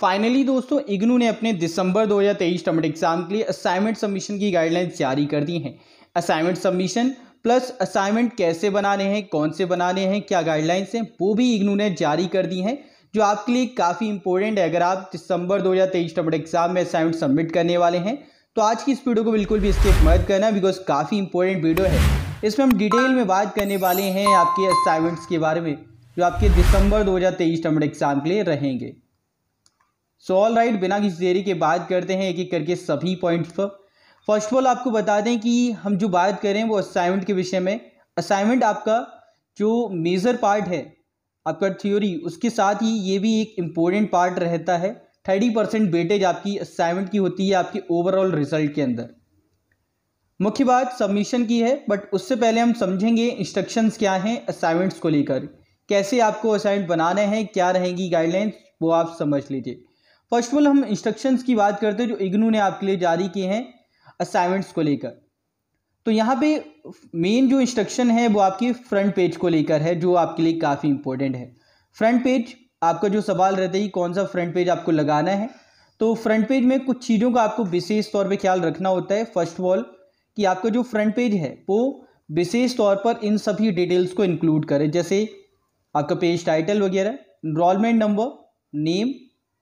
finally दोस्तों इग्नू ने अपने दिसंबर 2023 टर्म एग्जाम के लिए असाइनमेंट सबमिशन की गाइडलाइंस जारी कर दी हैं असाइनमेंट सबमिशन प्लस असाइनमेंट कैसे बनाने हैं कौन से बनाने हैं क्या गाइडलाइंस हैं वो भी इग्नू ने जारी कर दी हैं जो आपके लिए काफ़ी इंपॉर्टेंट है अगर आप दिसंबर 2023 टर्म एग्जाम में असाइनमेंट सबमिट करने वाले हैं तो आज की इस वीडियो को बिल्कुल भी इसके मदद करना बिकॉज काफ़ी इंपॉर्टेंट वीडियो है इसमें हम डिटेल में बात करने वाले हैं आपके असाइनमेंट्स के बारे में जो आपके दिसंबर तेईस टर्म एग्जाम के लिए रहेंगे सो ऑल राइट बिना किसी देरी के बात करते हैं एक एक करके सभी पॉइंट्स पर फर्स्ट ऑफ ऑल आपको बता दें कि हम जो बात करें वो असाइनमेंट के विषय में असाइनमेंट आपका जो मेजर पार्ट है आपका थ्योरी उसके साथ ही ये भी एक इम्पोर्टेंट पार्ट रहता है थर्टी परसेंट बेटेज आपकी असाइनमेंट की होती है आपके ओवरऑल रिजल्ट के अंदर मुख्य बात सबमिशन की है बट उससे पहले हम समझेंगे इंस्ट्रक्शंस क्या हैं असाइनमेंट्स को लेकर कैसे आपको असाइनमेंट बनाने हैं क्या रहेंगी गाइडलाइंस वो आप समझ लीजिए फर्स्ट ऑफ ऑल हम इंस्ट्रक्शंस की बात करते हैं जो इग्नू ने आपके लिए जारी किए हैं असाइनमेंट्स को लेकर तो यहाँ पे मेन जो इंस्ट्रक्शन है वो आपके फ्रंट पेज को लेकर है जो आपके लिए काफ़ी इंपॉर्टेंट है फ्रंट पेज आपका जो सवाल रहता है कि कौन सा फ्रंट पेज आपको लगाना है तो फ्रंट पेज में कुछ चीज़ों का आपको विशेष तौर पे ख्याल रखना होता है फर्स्ट ऑफ ऑल कि आपका जो फ्रंट पेज है वो विशेष तौर पर इन सभी डिटेल्स को इंक्लूड करें जैसे आपका पेज टाइटल वगैरह enrolment number name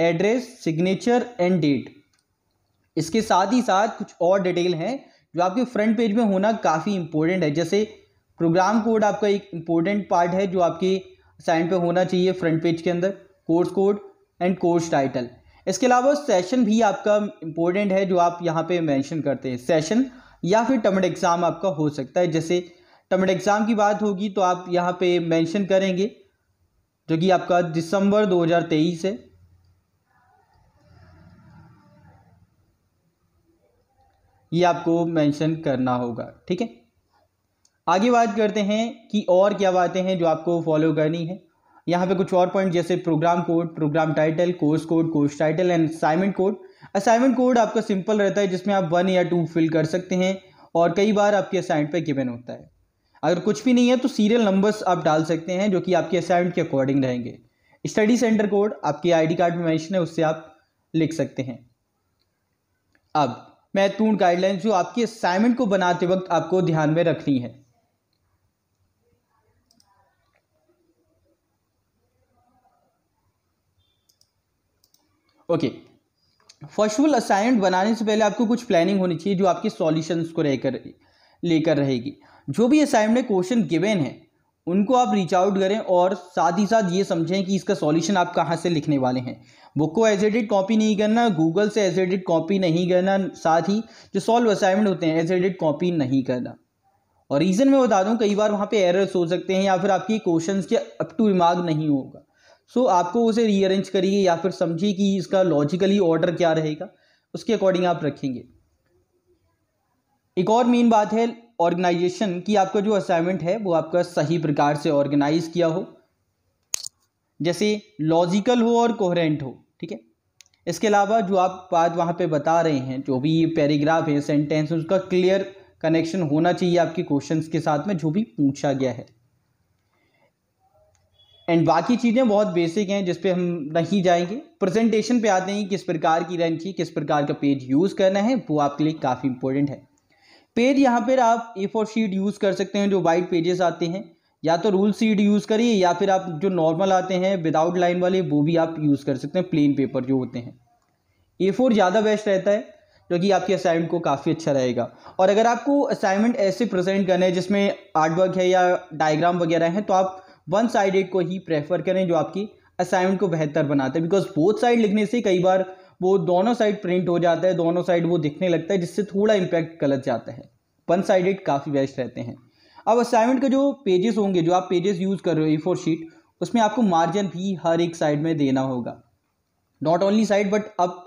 address signature and date इसके साथ ही साथ कुछ और डिटेल हैं जो आपके फ्रंट पेज में होना काफ़ी इंपॉर्टेंट है जैसे प्रोग्राम कोड आपका एक इम्पोर्टेंट पार्ट है जो आपके साइन पे होना चाहिए फ्रंट पेज के अंदर course code and course title इसके अलावा सेशन भी आपका इम्पोर्टेंट है जो आप यहाँ पे मेंशन करते हैं सेशन या फिर टमड एग्ज़ाम आपका हो सकता है जैसे टमड एग्ज़ाम की बात होगी तो आप यहाँ पे मेंशन करेंगे जो कि आपका दिसंबर 2023 है ये आपको मेंशन करना होगा ठीक है आगे बात करते हैं कि और क्या बातें हैं जो आपको फॉलो करनी है यहाँ पे कुछ और पॉइंट जैसे programme code programme title course code course title and assignment code assignment code आपका सिंपल रहता है जिसमें आप वन या टू फिल कर सकते हैं और कई बार आपके असाइनमेंट पे गिवन होता है अगर कुछ भी नहीं है तो सीरियल नंबर्स आप डाल सकते हैं जो कि आपके असाइनमेंट के अकॉर्डिंग रहेंगे स्टडी सेंटर कोड आपके आईडी कार्ड में मैंशन है उससे आप लिख सकते हैं अब महत्वपूर्ण गाइडलाइंस जो आपकी असाइनमेंट को बनाते वक्त आपको ध्यान में रखनी है okay first of all assignment बनाने से पहले आपको कुछ प्लानिंग होनी चाहिए जो आपके सॉल्यूशंस को रहकर लेकर रहेगी जो भी असाइनमेंट क्वेश्चन गिवेन है उनको आप रीच आउट करें और साथ ही साथ ये समझें कि इसका सॉल्यूशन आप कहाँ से लिखने वाले हैं बुक को एज एडिड कॉपी नहीं करना गूगल से एज कॉपी नहीं करना साथ ही जो सॉल्व असाइनमेंट होते हैं एज एडिड कॉपी नहीं करना और रीज़न मैं बता दूँ कई बार वहाँ पे एरर्स हो सकते हैं या फिर आपकी क्वेश्चन के अप टू रिमार्क नहीं होगा सो so, आपको उसे रीअरेंज करिए या फिर समझिए कि इसका लॉजिकली ऑर्डर क्या रहेगा उसके अकॉर्डिंग आप रखेंगे एक और मेन बात है ऑर्गेनाइजेशन की आपका जो असाइनमेंट है वो आपका सही प्रकार से ऑर्गेनाइज किया हो जैसे लॉजिकल हो और कोहरेंट हो ठीक है इसके अलावा जो आप बात वहाँ पे बता रहे हैं जो भी पैराग्राफ है सेंटेंस उसका क्लियर कनेक्शन होना चाहिए आपके क्वेश्चंस के साथ में जो भी पूछा गया है एंड बाकी चीज़ें बहुत बेसिक हैं जिस पे हम नहीं जाएंगे प्रेजेंटेशन पे आते हैं किस प्रकार की रैंक चाहिए किस प्रकार का पेज यूज़ करना है वो आपके लिए काफ़ी इंपॉर्टेंट है पेज यहाँ पर आप ए फोर शीट यूज़ कर सकते हैं जो वाइट पेजेस आते हैं या तो रूल सीट यूज़ करिए या फिर आप जो नॉर्मल आते हैं विदाउट लाइन वाले वो भी आप यूज़ कर सकते हैं प्लेन पेपर जो होते हैं ए फोर ज़्यादा बेस्ट रहता है जो कि आपके असाइनमेंट को काफ़ी अच्छा रहेगा और अगर आपको असाइनमेंट ऐसे प्रेजेंट करना है जिसमें आर्टवर्क है या डायग्राम वगैरह है तो आप वन साइडेड को ही प्रेफर करें जो आपकी असाइनमेंट को बेहतर बनाता है बिकॉज बोथ साइड लिखने से कई बार वो दोनों साइड प्रिंट हो जाता है दोनों साइड वो दिखने लगता है जिससे थोड़ा इम्पैक्ट गलत जाता है वन साइडेड काफ़ी बेस्ट रहते हैं अब असाइनमेंट के जो पेजेस होंगे जो आप पेजेस यूज़ कर रहे हो ई फोर शीट उसमें आपको मार्जिन भी हर एक साइड में देना होगा नॉट ओनली साइड बट अब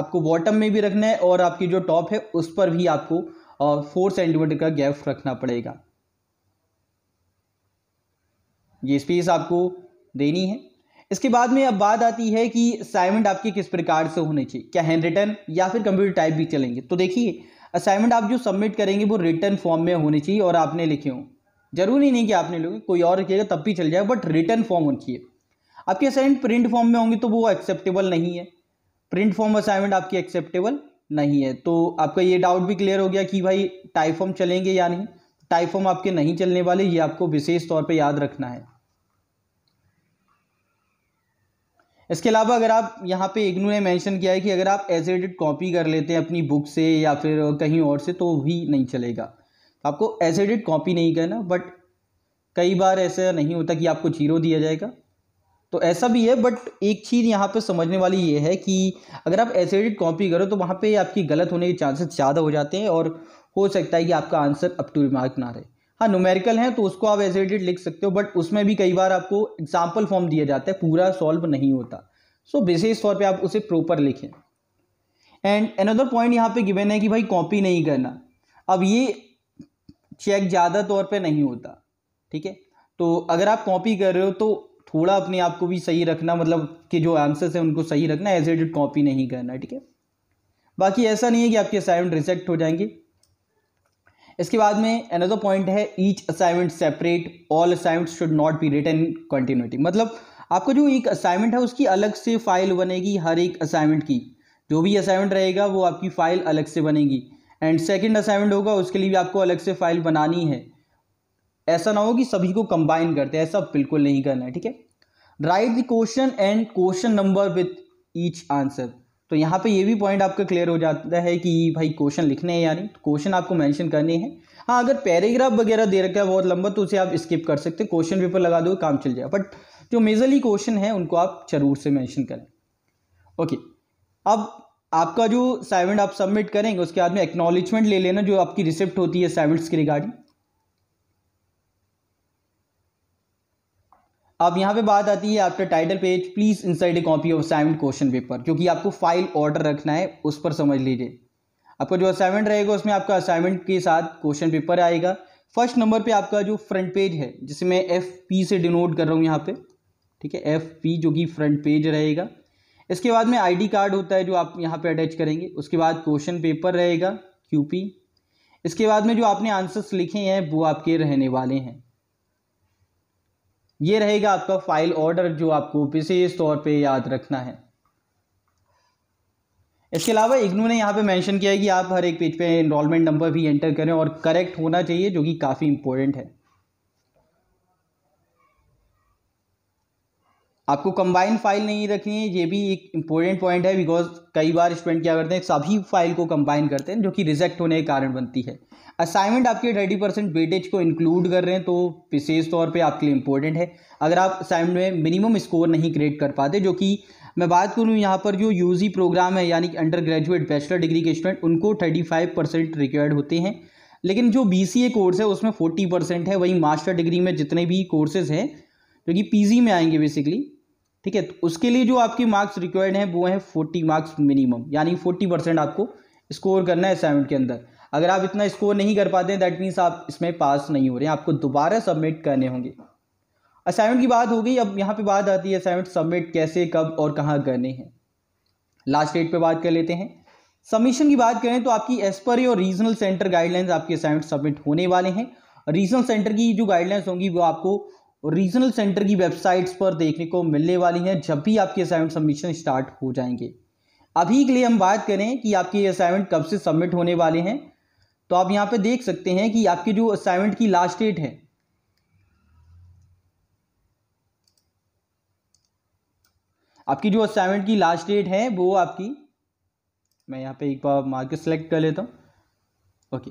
आपको बॉटम में भी रखना है और आपकी जो टॉप है उस पर भी आपको फोर सेंटीमीटर का गैप रखना पड़ेगा ये स्पेस आपको देनी है इसके बाद में अब बात आती है कि असाइनमेंट आपके किस प्रकार से होने चाहिए क्या हैंड रिटर्न या फिर कंप्यूटर टाइप भी चलेंगे तो देखिए असाइनमेंट आप जो सबमिट करेंगे वो रिटर्न फॉर्म में होने चाहिए और आपने लिखे हों जरूरी नहीं कि आपने लिखे कोई और लिखेगा तब भी चल जाए बट रिटर्न फॉर्म होनी चाहिए आपके असाइनमेंट प्रिंट फॉर्म में होंगे तो वो एक्सेप्टेबल नहीं है प्रिंट फॉर्म असाइनमेंट आपकी एक्सेप्टेबल नहीं है तो आपका ये डाउट भी क्लियर हो गया कि भाई टाइप फॉर्म चलेंगे या नहीं टाइप फॉर्म आपके नहीं चलने वाले ये आपको विशेष तौर पर याद रखना है इसके अलावा अगर आप यहाँ पे इग्नू ने मेंशन किया है कि अगर आप एज एडिट कॉपी कर लेते हैं अपनी बुक से या फिर कहीं और से तो भी नहीं चलेगा तो आपको एज एडिट कॉपी नहीं करना बट कई बार ऐसा नहीं होता कि आपको जीरो दिया जाएगा तो ऐसा भी है बट एक चीज़ यहाँ पे समझने वाली ये है कि अगर आप एज एडिट कॉपी करो तो वहाँ पे आपकी गलत होने के चांसेस ज़्यादा हो जाते हैं और हो सकता है कि आपका आंसर अप टू रिमार्क ना रहे हाँ न्यूमेरिकल है तो उसको आप एज एडेड लिख सकते हो बट उसमें भी कई बार आपको एग्जाम्पल फॉर्म दिया जाता है पूरा सॉल्व नहीं होता सो विशेष तौर पर आप उसे प्रॉपर लिखें एंड अनदर पॉइंट यहाँ पे गिवन है कि भाई कॉपी नहीं करना अब ये चेक ज़्यादा तौर पे नहीं होता ठीक है तो अगर आप कॉपी कर रहे हो तो थोड़ा अपने आप को भी सही रखना मतलब कि जो आंसर्स हैं उनको सही रखना एज एडेड कॉपी नहीं करना ठीक है बाकी ऐसा नहीं है कि आपके असाइनमेंट रिजेक्ट हो जाएंगे इसके बाद में अनदर पॉइंट है each assignment separate all assignment should not be return continuity मतलब आपका जो एक असाइनमेंट है उसकी अलग से फाइल बनेगी हर एक असाइनमेंट की जो भी असाइनमेंट रहेगा वो आपकी फ़ाइल अलग से बनेगी एंड सेकेंड असाइनमेंट होगा उसके लिए भी आपको अलग से फाइल बनानी है ऐसा ना हो कि सभी को कंबाइन करते हैं ऐसा बिल्कुल नहीं करना है ठीक है write the question and question number with each answer तो यहाँ पे ये भी पॉइंट आपका क्लियर हो जाता है कि भाई क्वेश्चन लिखने हैं या नहीं क्वेश्चन तो आपको मेंशन करने हैं हाँ अगर पैराग्राफ वगैरह दे रखा है बहुत लंबा तो उसे आप स्किप कर सकते क्वेश्चन पेपर लगा दो काम चल जाएगा बट जो मेजरली क्वेश्चन है उनको आप जरूर से मैंशन करें ओके अब आपका जो साइवेंट आप सबमिट करेंगे उसके बाद में एक्नोलिजमेंट ले लेना जो आपकी रिसिप्ट होती है साइवेंट्स के रिगार्डिंग अब यहाँ पे बात आती है after title page please inside a copy of assignment question paper क्योंकि आपको फाइल ऑर्डर रखना है उस पर समझ लीजिए आपका जो असाइनमेंट रहेगा उसमें आपका असाइनमेंट के साथ क्वेश्चन पेपर आएगा फर्स्ट नंबर पे आपका जो फ्रंट पेज है जिसे मैं एफ पी से डिनोट कर रहा हूँ यहाँ पे ठीक है एफ पी जो कि फ्रंट पेज रहेगा इसके बाद में डी कार्ड होता है जो आप यहाँ पे अटैच करेंगे उसके बाद क्वेश्चन पेपर रहेगा पी इसके बाद में जो आपने आंसर्स लिखे हैं वो आपके रहने वाले हैं ये रहेगा आपका फाइल ऑर्डर जो आपको विशेष तौर पे याद रखना है इसके अलावा इग्नू ने यहाँ पे मेंशन किया है कि आप हर एक पेज पे इनरोलमेंट नंबर भी एंटर करें और करेक्ट होना चाहिए जो कि काफ़ी इंपॉर्टेंट है आपको कंबाइन फाइल नहीं रखनी है ये भी एक इम्पोर्टेंट पॉइंट है बिकॉज कई बार स्टूडेंट क्या करते हैं सभी फाइल को कंबाइन करते हैं जो कि रिजेक्ट होने के कारण बनती है असाइनमेंट आपके थर्टी परसेंट वेटेज को इंक्लूड कर रहे हैं तो विशेष तौर पे आपके लिए इम्पोर्टेंट है अगर आप असाइनमेंट में मिनिमम स्कोर नहीं क्रिएट कर पाते जो कि मैं बात करूँ यहाँ पर जो यू प्रोग्राम है यानी कि अंडर ग्रेजुएट बैचलर डिग्री के स्टूडेंट उनको थर्टी फाइव परसेंट रिक्वायर्ड होते हैं लेकिन जो बी कोर्स है उसमें फोर्टी परसेंट है वहीं मास्टर डिग्री में जितने भी कोर्सेज़ हैं जो कि पी में आएंगे बेसिकली ठीक है तो उसके लिए जो आपकी मार्क्स रिक्वायर्ड हैं वो हैं फोर्टी मार्क्स मिनिमम यानी फोर्टी परसेंट आपको स्कोर करना है असाइनमेंट के अंदर अगर आप इतना स्कोर नहीं कर पाते हैं दैट मीन्स आप इसमें पास नहीं हो रहे हैं आपको दोबारा सबमिट करने होंगे असाइनमेंट की बात हो गई अब यहाँ पे बात आती है असाइनमेंट सबमिट कैसे कब और कहाँ करने हैं लास्ट डेट पर बात कर लेते हैं सबमिशन की बात करें तो आपकी एस पर और रीजनल सेंटर गाइडलाइंस आपके असाइनमेंट सबमिट होने वाले हैं रीजनल सेंटर की जो गाइडलाइंस होंगी वो आपको और रीजनल सेंटर की वेबसाइट्स पर देखने को मिलने वाली हैं जब भी आपके असाइनमेंट सबमिशन स्टार्ट हो जाएंगे अभी के लिए हम बात करें कि आपके असाइनमेंट कब से सबमिट होने वाले हैं तो आप यहाँ पे देख सकते हैं कि आपके जो असाइनमेंट की लास्ट डेट है आपकी जो असाइनमेंट की लास्ट डेट है वो आपकी मैं यहाँ पे एक बार मार्क सेलेक्ट कर लेता हूँ ओके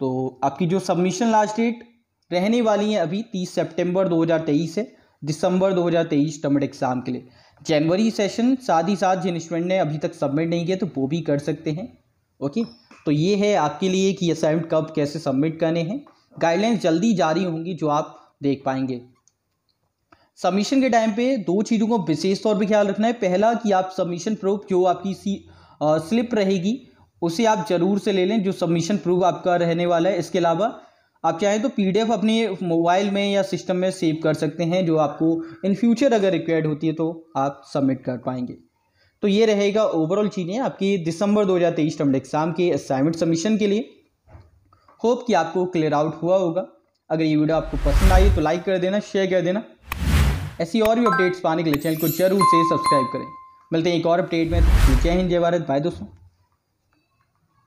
तो आपकी जो सबमिशन लास्ट डेट रहने वाली हैं अभी 30 सितंबर 2023 से दिसंबर 2023 हजार एग्ज़ाम के लिए जनवरी सेशन साथ ही साथ जिन स्टूडेंट ने अभी तक सबमिट नहीं किया तो वो भी कर सकते हैं ओके तो ये है आपके लिए कि असाइनमेंट कब कैसे सबमिट करने हैं गाइडलाइंस जल्दी जारी होंगी जो आप देख पाएंगे सबमिशन के टाइम पे दो चीज़ों को विशेष तौर पे ख्याल रखना है पहला कि आप सबमिशन प्रूफ जो आपकी सी आ, स्लिप रहेगी उसे आप जरूर से ले लें जो सबमिशन प्रूफ आपका रहने वाला है इसके अलावा आप चाहें तो पीडीएफ अपने मोबाइल में या सिस्टम में सेव कर सकते हैं जो आपको इन फ्यूचर अगर रिक्वायर्ड होती है तो आप सबमिट कर पाएंगे तो ये रहेगा ओवरऑल चीज़ें आपकी दिसंबर 2023 तेईस एग्ज़ाम के असाइनमेंट सबमिशन के लिए होप कि आपको क्लियर आउट हुआ होगा अगर ये वीडियो आपको पसंद आई तो लाइक कर देना शेयर कर देना ऐसी और भी अपडेट्स पाने के लिए चैनल को जरूर से सब्सक्राइब करें मिलते हैं एक और अपडेट में जय हिंद जय भारत भाई दोस्तों